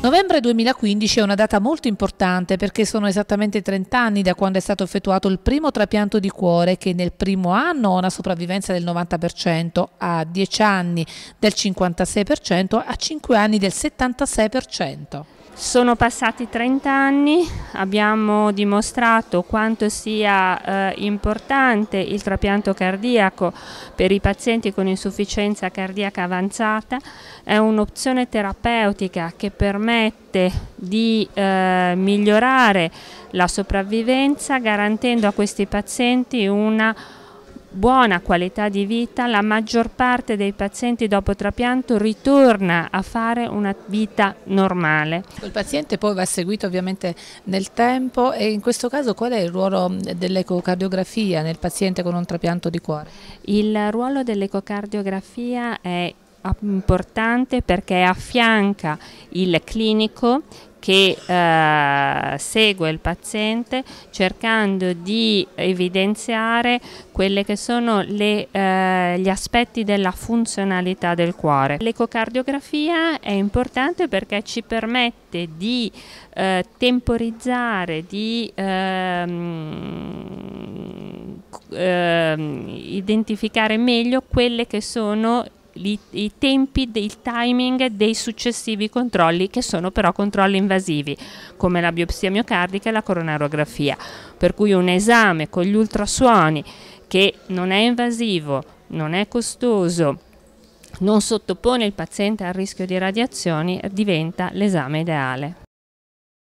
Novembre 2015 è una data molto importante perché sono esattamente 30 anni da quando è stato effettuato il primo trapianto di cuore che nel primo anno ha una sopravvivenza del 90%, a 10 anni del 56%, a 5 anni del 76%. Sono passati 30 anni, abbiamo dimostrato quanto sia eh, importante il trapianto cardiaco per i pazienti con insufficienza cardiaca avanzata, è un'opzione terapeutica che permette di eh, migliorare la sopravvivenza garantendo a questi pazienti una buona qualità di vita, la maggior parte dei pazienti dopo trapianto ritorna a fare una vita normale. Il paziente poi va seguito ovviamente nel tempo e in questo caso qual è il ruolo dell'ecocardiografia nel paziente con un trapianto di cuore? Il ruolo dell'ecocardiografia è importante perché affianca il clinico che eh, segue il paziente cercando di evidenziare quelli che sono le, eh, gli aspetti della funzionalità del cuore. L'ecocardiografia è importante perché ci permette di eh, temporizzare, di ehm, ehm, identificare meglio quelle che sono i, i tempi, del timing dei successivi controlli che sono però controlli invasivi come la biopsia miocardica e la coronarografia. Per cui un esame con gli ultrasuoni che non è invasivo, non è costoso, non sottopone il paziente al rischio di radiazioni diventa l'esame ideale.